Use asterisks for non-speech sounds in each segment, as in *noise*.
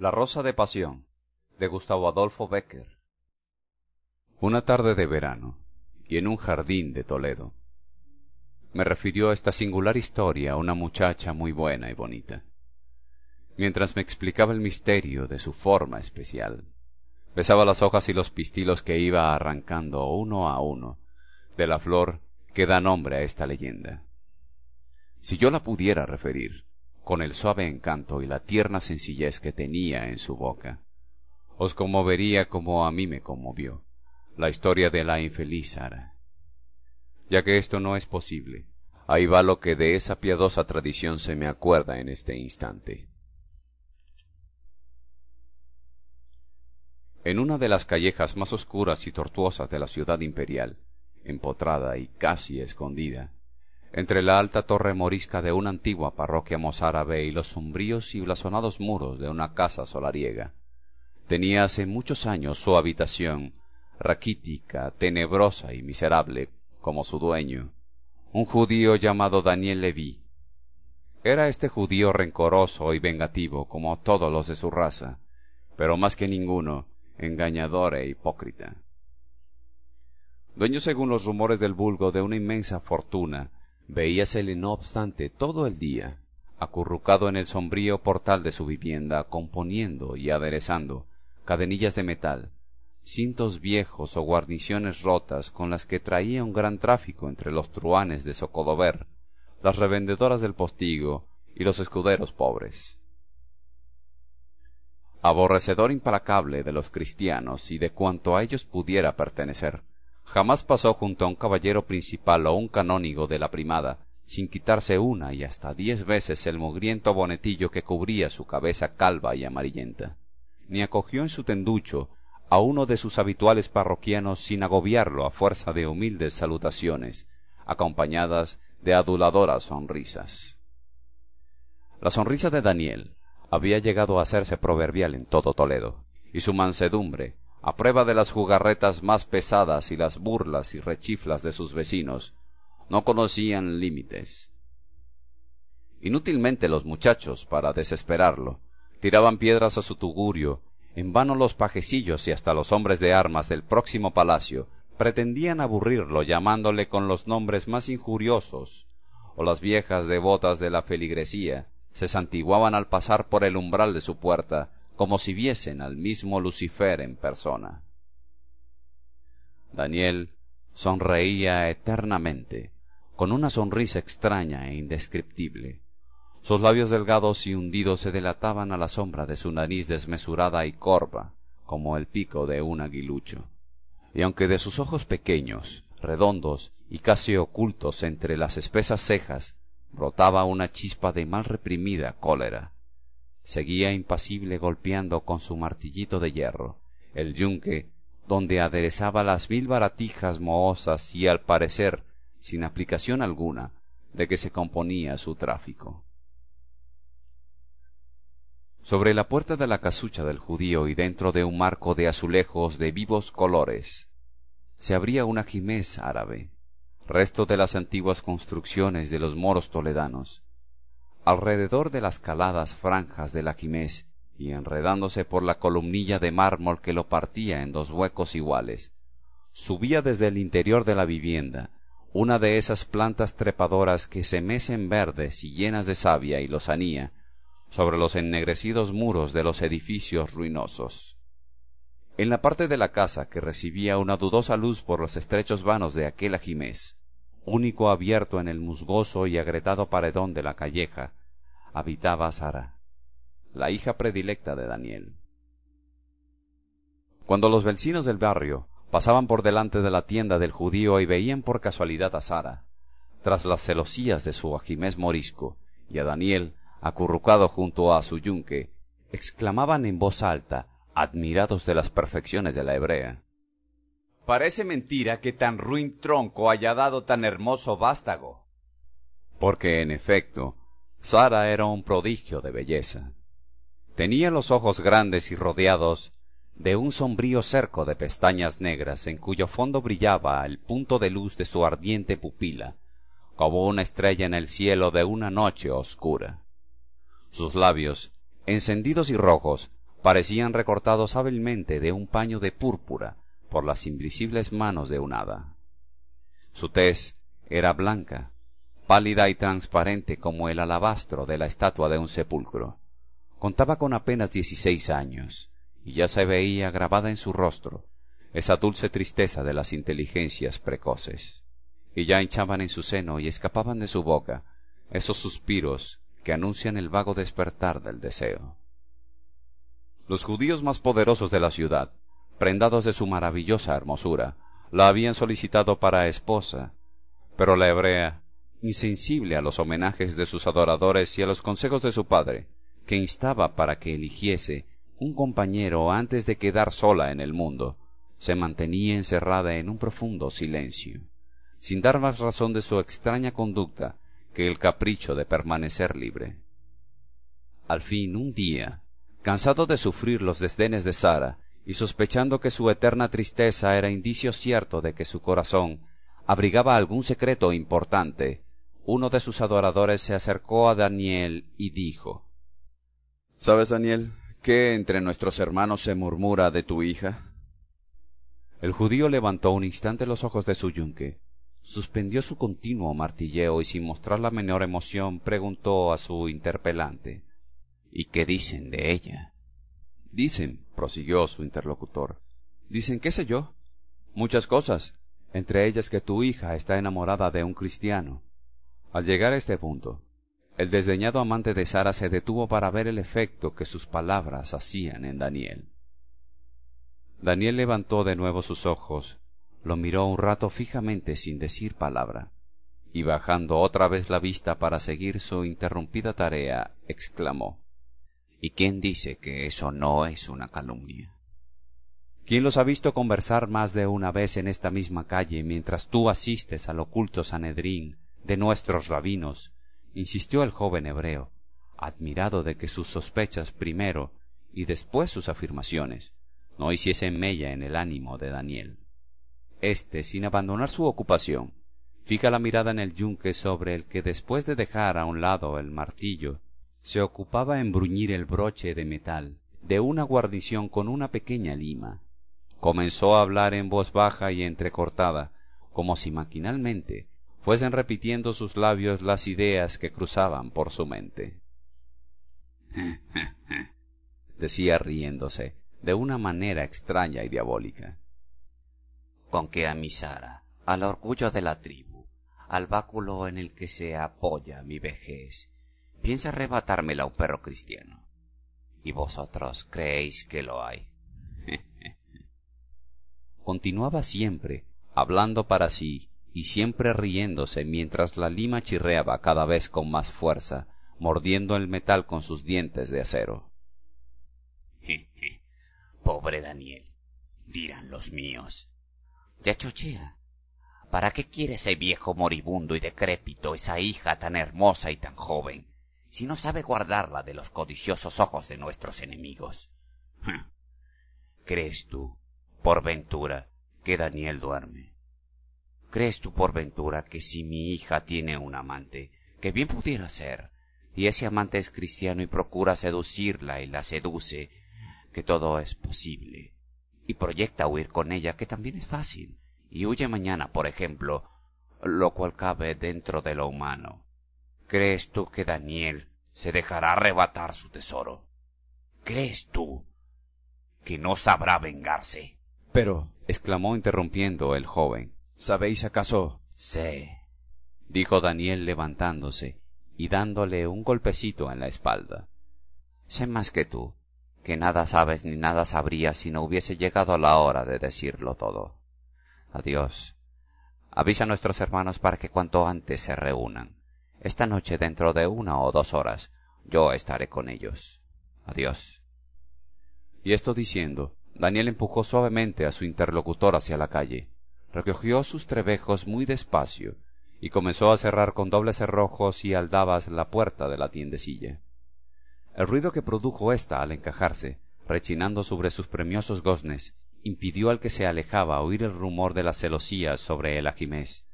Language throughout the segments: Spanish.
La Rosa de Pasión de Gustavo Adolfo Becker Una tarde de verano, y en un jardín de Toledo, me refirió esta singular historia una muchacha muy buena y bonita. Mientras me explicaba el misterio de su forma especial, besaba las hojas y los pistilos que iba arrancando uno a uno de la flor que da nombre a esta leyenda. Si yo la pudiera referir, con el suave encanto y la tierna sencillez que tenía en su boca. Os conmovería como a mí me conmovió la historia de la infeliz Sara. Ya que esto no es posible, ahí va lo que de esa piadosa tradición se me acuerda en este instante. En una de las callejas más oscuras y tortuosas de la ciudad imperial, empotrada y casi escondida, entre la alta torre morisca de una antigua parroquia mozárabe y los sombríos y blasonados muros de una casa solariega. Tenía hace muchos años su habitación, raquítica, tenebrosa y miserable, como su dueño, un judío llamado Daniel Leví. Era este judío rencoroso y vengativo como todos los de su raza, pero más que ninguno, engañador e hipócrita. Dueño según los rumores del vulgo de una inmensa fortuna, veíasele no obstante todo el día acurrucado en el sombrío portal de su vivienda componiendo y aderezando cadenillas de metal cintos viejos o guarniciones rotas con las que traía un gran tráfico entre los truhanes de Socodover, las revendedoras del postigo y los escuderos pobres. Aborrecedor implacable de los cristianos y de cuanto a ellos pudiera pertenecer, jamás pasó junto a un caballero principal o un canónigo de la primada sin quitarse una y hasta diez veces el mugriento bonetillo que cubría su cabeza calva y amarillenta, ni acogió en su tenducho a uno de sus habituales parroquianos sin agobiarlo a fuerza de humildes salutaciones, acompañadas de aduladoras sonrisas. La sonrisa de Daniel había llegado a hacerse proverbial en todo Toledo, y su mansedumbre a prueba de las jugarretas más pesadas y las burlas y rechiflas de sus vecinos, no conocían límites. Inútilmente los muchachos, para desesperarlo, tiraban piedras a su tugurio, en vano los pajecillos y hasta los hombres de armas del próximo palacio pretendían aburrirlo llamándole con los nombres más injuriosos, o las viejas devotas de la feligresía se santiguaban al pasar por el umbral de su puerta, como si viesen al mismo Lucifer en persona. Daniel sonreía eternamente, con una sonrisa extraña e indescriptible. Sus labios delgados y hundidos se delataban a la sombra de su nariz desmesurada y corva, como el pico de un aguilucho. Y aunque de sus ojos pequeños, redondos y casi ocultos entre las espesas cejas, brotaba una chispa de mal reprimida cólera, seguía impasible golpeando con su martillito de hierro. El yunque, donde aderezaba las mil baratijas mohosas y al parecer sin aplicación alguna de que se componía su tráfico. Sobre la puerta de la casucha del judío y dentro de un marco de azulejos de vivos colores se abría una jimez árabe, resto de las antiguas construcciones de los moros toledanos, alrededor de las caladas franjas del ajimez y enredándose por la columnilla de mármol que lo partía en dos huecos iguales. Subía desde el interior de la vivienda, una de esas plantas trepadoras que se mecen verdes y llenas de savia y lozanía sobre los ennegrecidos muros de los edificios ruinosos. En la parte de la casa que recibía una dudosa luz por los estrechos vanos de aquel ajimez, único abierto en el musgoso y agretado paredón de la calleja, habitaba Sara, la hija predilecta de Daniel. Cuando los vecinos del barrio pasaban por delante de la tienda del judío y veían por casualidad a Sara, tras las celosías de su ajimés morisco, y a Daniel, acurrucado junto a su yunque, exclamaban en voz alta, admirados de las perfecciones de la hebrea. Parece mentira que tan ruin tronco haya dado tan hermoso vástago. Porque, en efecto, Sara era un prodigio de belleza. Tenía los ojos grandes y rodeados de un sombrío cerco de pestañas negras en cuyo fondo brillaba el punto de luz de su ardiente pupila, como una estrella en el cielo de una noche oscura. Sus labios, encendidos y rojos, parecían recortados hábilmente de un paño de púrpura por las invisibles manos de un hada. Su tez era blanca, pálida y transparente como el alabastro de la estatua de un sepulcro. Contaba con apenas dieciséis años, y ya se veía grabada en su rostro esa dulce tristeza de las inteligencias precoces. Y ya hinchaban en su seno y escapaban de su boca esos suspiros que anuncian el vago despertar del deseo. Los judíos más poderosos de la ciudad, prendados de su maravillosa hermosura, la habían solicitado para esposa, pero la hebrea insensible a los homenajes de sus adoradores y a los consejos de su padre, que instaba para que eligiese un compañero antes de quedar sola en el mundo, se mantenía encerrada en un profundo silencio, sin dar más razón de su extraña conducta que el capricho de permanecer libre. Al fin, un día, cansado de sufrir los desdenes de Sara, y sospechando que su eterna tristeza era indicio cierto de que su corazón abrigaba algún secreto importante, uno de sus adoradores se acercó a Daniel y dijo, ¿Sabes, Daniel, qué entre nuestros hermanos se murmura de tu hija? El judío levantó un instante los ojos de su yunque, suspendió su continuo martilleo y sin mostrar la menor emoción preguntó a su interpelante, ¿Y qué dicen de ella? Dicen, prosiguió su interlocutor, dicen qué sé yo, muchas cosas, entre ellas que tu hija está enamorada de un cristiano, al llegar a este punto, el desdeñado amante de Sara se detuvo para ver el efecto que sus palabras hacían en Daniel. Daniel levantó de nuevo sus ojos, lo miró un rato fijamente sin decir palabra, y bajando otra vez la vista para seguir su interrumpida tarea, exclamó ¿Y quién dice que eso no es una calumnia? ¿Quién los ha visto conversar más de una vez en esta misma calle mientras tú asistes al oculto Sanedrín de nuestros rabinos, insistió el joven hebreo, admirado de que sus sospechas primero y después sus afirmaciones no hiciesen mella en el ánimo de Daniel. Este, sin abandonar su ocupación, fija la mirada en el yunque sobre el que después de dejar a un lado el martillo, se ocupaba en bruñir el broche de metal de una guarnición con una pequeña lima. Comenzó a hablar en voz baja y entrecortada, como si maquinalmente fuesen repitiendo sus labios las ideas que cruzaban por su mente. *laughs* decía riéndose, de una manera extraña y diabólica. Con que a mi Sara, al orgullo de la tribu, al báculo en el que se apoya mi vejez, piensa arrebatármela un perro cristiano. Y vosotros creéis que lo hay. *laughs* Continuaba siempre, hablando para sí, y siempre riéndose mientras la lima chirreaba cada vez con más fuerza, mordiendo el metal con sus dientes de acero. Pobre Daniel, dirán los míos. Ya chochea. ¿Para qué quiere ese viejo moribundo y decrépito esa hija tan hermosa y tan joven, si no sabe guardarla de los codiciosos ojos de nuestros enemigos? *laughs* ¿Crees tú, por ventura, que Daniel duerme? crees tú por ventura que si mi hija tiene un amante, que bien pudiera ser, y ese amante es cristiano y procura seducirla y la seduce, que todo es posible, y proyecta huir con ella, que también es fácil, y huye mañana, por ejemplo, lo cual cabe dentro de lo humano. ¿Crees tú que Daniel se dejará arrebatar su tesoro? ¿Crees tú que no sabrá vengarse? Pero, exclamó interrumpiendo el joven, sabéis acaso sé dijo daniel levantándose y dándole un golpecito en la espalda sé más que tú que nada sabes ni nada sabría si no hubiese llegado la hora de decirlo todo adiós avisa a nuestros hermanos para que cuanto antes se reúnan esta noche dentro de una o dos horas yo estaré con ellos adiós y esto diciendo daniel empujó suavemente a su interlocutor hacia la calle recogió sus trebejos muy despacio y comenzó a cerrar con dobles cerrojos y aldabas la puerta de la tiendecilla. El ruido que produjo ésta al encajarse, rechinando sobre sus premiosos goznes, impidió al que se alejaba oír el rumor de las celosías sobre el ajimés,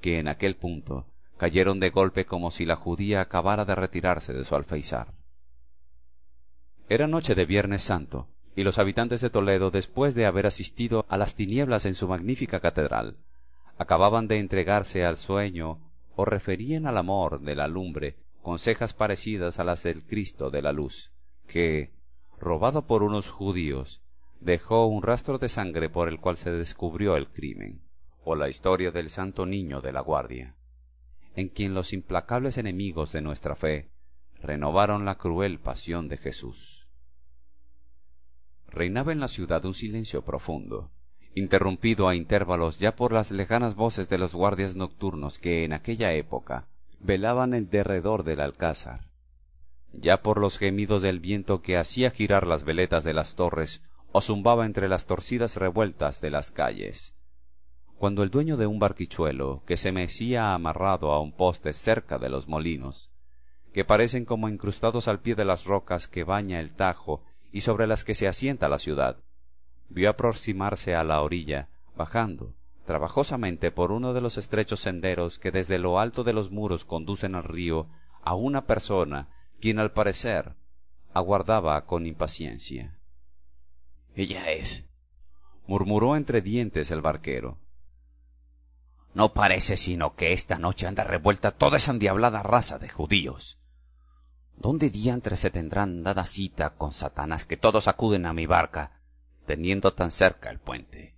que en aquel punto cayeron de golpe como si la judía acabara de retirarse de su alfeizar. Era noche de Viernes Santo, y los habitantes de Toledo, después de haber asistido a las tinieblas en su magnífica catedral, acababan de entregarse al sueño o referían al amor de la lumbre con cejas parecidas a las del Cristo de la Luz, que, robado por unos judíos, dejó un rastro de sangre por el cual se descubrió el crimen, o la historia del santo niño de la guardia, en quien los implacables enemigos de nuestra fe renovaron la cruel pasión de Jesús reinaba en la ciudad un silencio profundo, interrumpido a intervalos ya por las lejanas voces de los guardias nocturnos que en aquella época velaban el derredor del alcázar, ya por los gemidos del viento que hacía girar las veletas de las torres o zumbaba entre las torcidas revueltas de las calles. Cuando el dueño de un barquichuelo, que se mecía amarrado a un poste cerca de los molinos, que parecen como incrustados al pie de las rocas que baña el Tajo y sobre las que se asienta la ciudad. Vio aproximarse a la orilla, bajando, trabajosamente por uno de los estrechos senderos que desde lo alto de los muros conducen al río, a una persona, quien al parecer aguardaba con impaciencia. Ella es, murmuró entre dientes el barquero. No parece sino que esta noche anda revuelta toda esa endiablada raza de judíos. ¿Dónde diantres se tendrán dada cita con Satanás que todos acuden a mi barca, teniendo tan cerca el puente?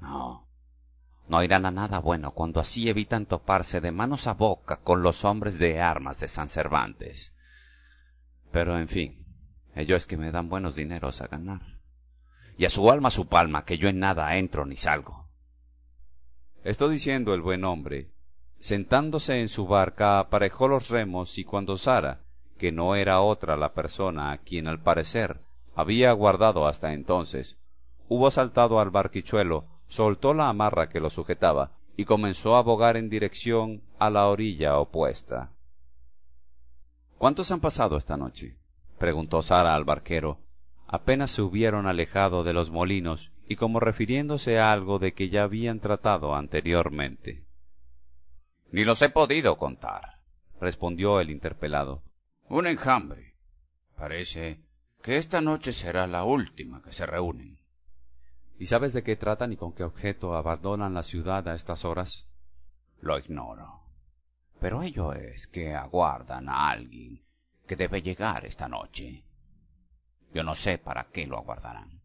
No, no irán a nada bueno cuando así evitan toparse de manos a boca con los hombres de armas de San Cervantes. Pero, en fin, ellos es que me dan buenos dineros a ganar. Y a su alma su palma, que yo en nada entro ni salgo. Esto diciendo el buen hombre, sentándose en su barca, aparejó los remos y cuando Sara, que no era otra la persona a quien al parecer había aguardado hasta entonces, hubo saltado al barquichuelo, soltó la amarra que lo sujetaba y comenzó a bogar en dirección a la orilla opuesta. ¿Cuántos han pasado esta noche? preguntó Sara al barquero. Apenas se hubieron alejado de los molinos y como refiriéndose a algo de que ya habían tratado anteriormente. Ni los he podido contar, respondió el interpelado. Un enjambre. Parece que esta noche será la última que se reúnen. ¿Y sabes de qué tratan y con qué objeto abandonan la ciudad a estas horas? Lo ignoro. Pero ello es que aguardan a alguien que debe llegar esta noche. Yo no sé para qué lo aguardarán,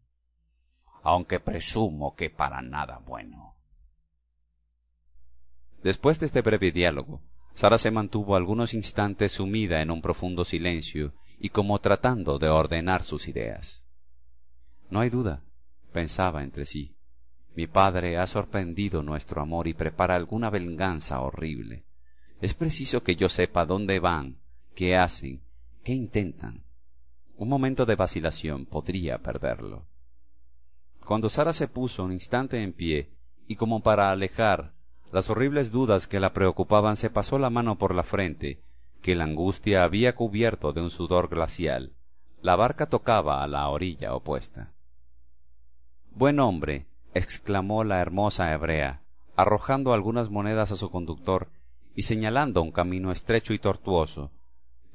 aunque presumo que para nada bueno. Después de este breve diálogo, sara se mantuvo algunos instantes sumida en un profundo silencio y como tratando de ordenar sus ideas no hay duda pensaba entre sí mi padre ha sorprendido nuestro amor y prepara alguna venganza horrible es preciso que yo sepa dónde van qué hacen qué intentan un momento de vacilación podría perderlo cuando sara se puso un instante en pie y como para alejar las horribles dudas que la preocupaban se pasó la mano por la frente, que la angustia había cubierto de un sudor glacial. La barca tocaba a la orilla opuesta. Buen hombre, exclamó la hermosa hebrea, arrojando algunas monedas a su conductor y señalando un camino estrecho y tortuoso,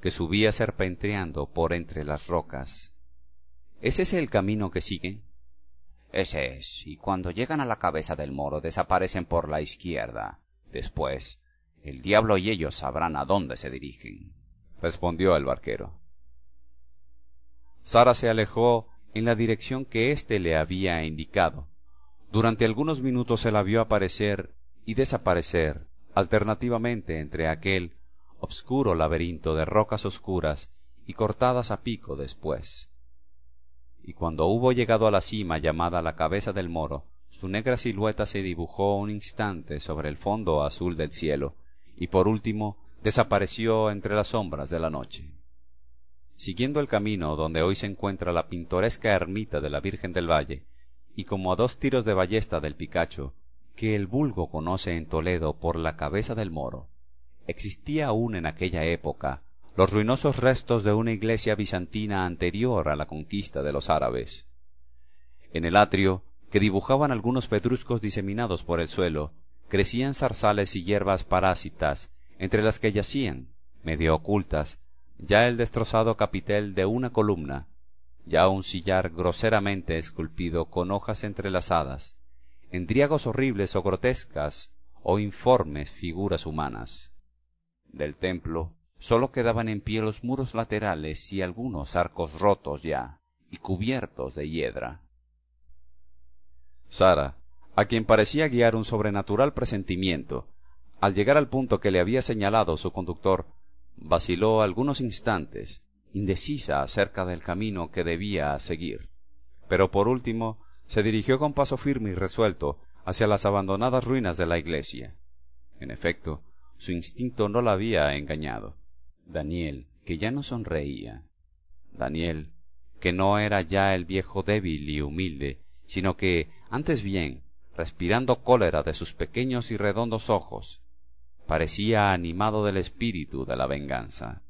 que subía serpenteando por entre las rocas. ¿Es ese el camino que siguen? Ese es, y cuando llegan a la cabeza del moro desaparecen por la izquierda. Después, el diablo y ellos sabrán a dónde se dirigen, respondió el barquero. Sara se alejó en la dirección que éste le había indicado. Durante algunos minutos se la vio aparecer y desaparecer alternativamente entre aquel obscuro laberinto de rocas oscuras y cortadas a pico después y cuando hubo llegado a la cima llamada la cabeza del moro, su negra silueta se dibujó un instante sobre el fondo azul del cielo, y por último desapareció entre las sombras de la noche. Siguiendo el camino donde hoy se encuentra la pintoresca ermita de la Virgen del Valle, y como a dos tiros de ballesta del Picacho, que el vulgo conoce en Toledo por la cabeza del moro, existía aún en aquella época los ruinosos restos de una iglesia bizantina anterior a la conquista de los árabes. En el atrio, que dibujaban algunos pedruscos diseminados por el suelo, crecían zarzales y hierbas parásitas, entre las que yacían, medio ocultas, ya el destrozado capitel de una columna, ya un sillar groseramente esculpido con hojas entrelazadas, endriagos horribles o grotescas o informes figuras humanas. Del templo, Sólo quedaban en pie los muros laterales y algunos arcos rotos ya, y cubiertos de hiedra. Sara, a quien parecía guiar un sobrenatural presentimiento, al llegar al punto que le había señalado su conductor, vaciló algunos instantes, indecisa acerca del camino que debía seguir, pero por último se dirigió con paso firme y resuelto hacia las abandonadas ruinas de la iglesia. En efecto, su instinto no la había engañado. Daniel, que ya no sonreía, Daniel, que no era ya el viejo débil y humilde, sino que, antes bien, respirando cólera de sus pequeños y redondos ojos, parecía animado del espíritu de la venganza,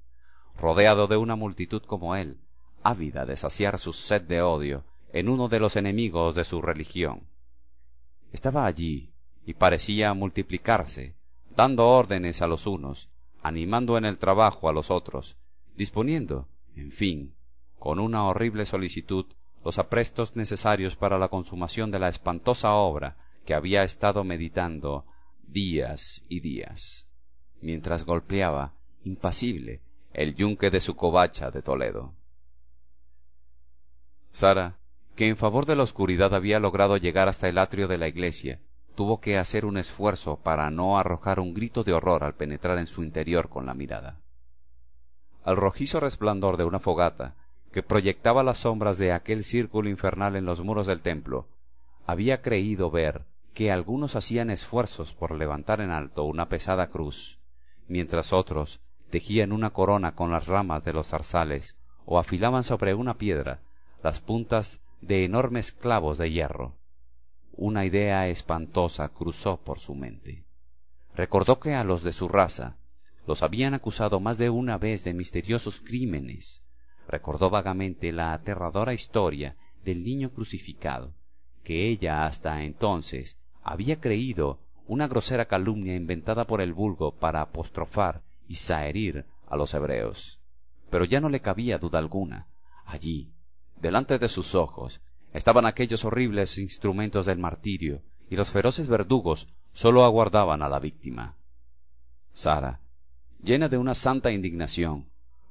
rodeado de una multitud como él, ávida de saciar su sed de odio en uno de los enemigos de su religión. Estaba allí y parecía multiplicarse, dando órdenes a los unos animando en el trabajo a los otros, disponiendo, en fin, con una horrible solicitud, los aprestos necesarios para la consumación de la espantosa obra que había estado meditando días y días, mientras golpeaba, impasible, el yunque de su covacha de Toledo. Sara, que en favor de la oscuridad había logrado llegar hasta el atrio de la iglesia, tuvo que hacer un esfuerzo para no arrojar un grito de horror al penetrar en su interior con la mirada. Al rojizo resplandor de una fogata, que proyectaba las sombras de aquel círculo infernal en los muros del templo, había creído ver que algunos hacían esfuerzos por levantar en alto una pesada cruz, mientras otros tejían una corona con las ramas de los zarzales o afilaban sobre una piedra las puntas de enormes clavos de hierro una idea espantosa cruzó por su mente. Recordó que a los de su raza los habían acusado más de una vez de misteriosos crímenes. Recordó vagamente la aterradora historia del niño crucificado, que ella hasta entonces había creído una grosera calumnia inventada por el vulgo para apostrofar y zaherir a los hebreos. Pero ya no le cabía duda alguna. Allí, delante de sus ojos, estaban aquellos horribles instrumentos del martirio, y los feroces verdugos sólo aguardaban a la víctima. Sara, llena de una santa indignación,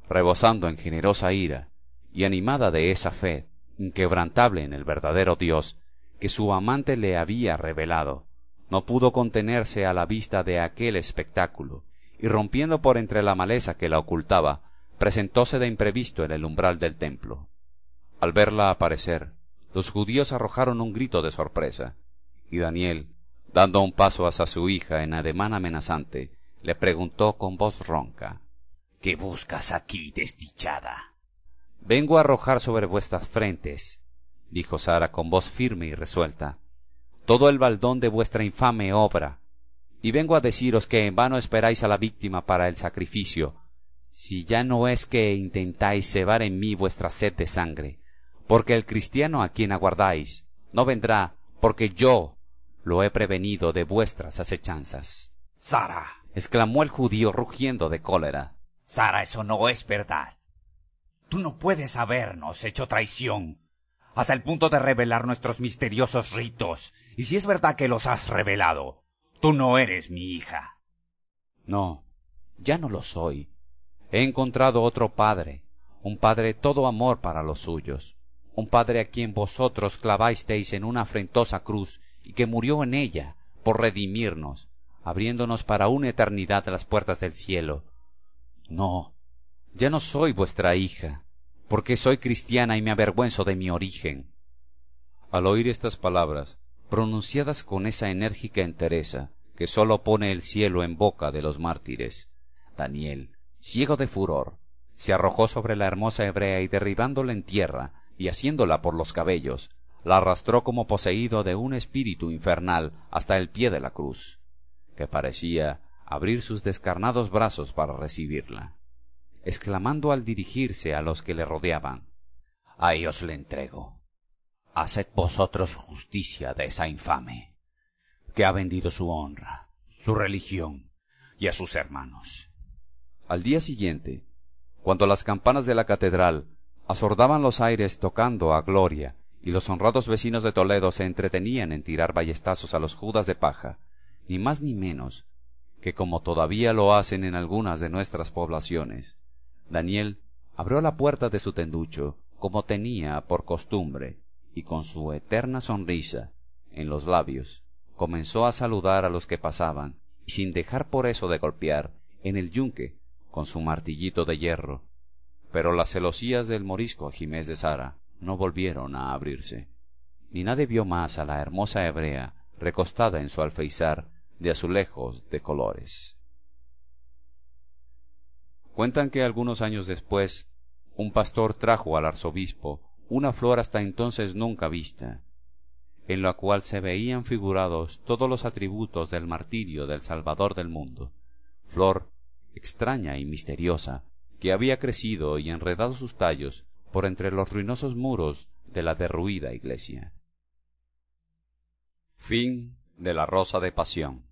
rebosando en generosa ira, y animada de esa fe inquebrantable en el verdadero Dios que su amante le había revelado, no pudo contenerse a la vista de aquel espectáculo, y rompiendo por entre la maleza que la ocultaba, presentóse de imprevisto en el umbral del templo. Al verla aparecer, los judíos arrojaron un grito de sorpresa, y Daniel, dando un paso hacia su hija en ademán amenazante, le preguntó con voz ronca ¿Qué buscas aquí, desdichada? Vengo a arrojar sobre vuestras frentes, dijo Sara con voz firme y resuelta, todo el baldón de vuestra infame obra, y vengo a deciros que en vano esperáis a la víctima para el sacrificio, si ya no es que intentáis cebar en mí vuestra sed de sangre porque el cristiano a quien aguardáis no vendrá, porque yo lo he prevenido de vuestras acechanzas. Sara, exclamó el judío rugiendo de cólera. Sara, eso no es verdad. Tú no puedes habernos hecho traición hasta el punto de revelar nuestros misteriosos ritos. Y si es verdad que los has revelado, tú no eres mi hija. No, ya no lo soy. He encontrado otro padre, un padre todo amor para los suyos un Padre a quien vosotros clavasteis en una afrentosa cruz y que murió en ella por redimirnos, abriéndonos para una eternidad las puertas del cielo. No, ya no soy vuestra hija, porque soy cristiana y me avergüenzo de mi origen. Al oír estas palabras, pronunciadas con esa enérgica entereza que sólo pone el cielo en boca de los mártires, Daniel, ciego de furor, se arrojó sobre la hermosa hebrea y derribándola en tierra, y haciéndola por los cabellos, la arrastró como poseído de un espíritu infernal hasta el pie de la cruz, que parecía abrir sus descarnados brazos para recibirla, exclamando al dirigirse a los que le rodeaban a ellos le entrego. Haced vosotros justicia de esa infame, que ha vendido su honra, su religión y a sus hermanos. Al día siguiente, cuando las campanas de la catedral asordaban los aires tocando a gloria, y los honrados vecinos de Toledo se entretenían en tirar ballestazos a los judas de paja, ni más ni menos, que como todavía lo hacen en algunas de nuestras poblaciones. Daniel abrió la puerta de su tenducho, como tenía por costumbre, y con su eterna sonrisa en los labios, comenzó a saludar a los que pasaban, y sin dejar por eso de golpear en el yunque con su martillito de hierro, pero las celosías del morisco Jimés de Sara no volvieron a abrirse. Ni nadie vio más a la hermosa hebrea recostada en su alfeizar de azulejos de colores. Cuentan que algunos años después, un pastor trajo al arzobispo una flor hasta entonces nunca vista, en la cual se veían figurados todos los atributos del martirio del Salvador del mundo, flor extraña y misteriosa, que había crecido y enredado sus tallos por entre los ruinosos muros de la derruida iglesia. Fin de la Rosa de Pasión.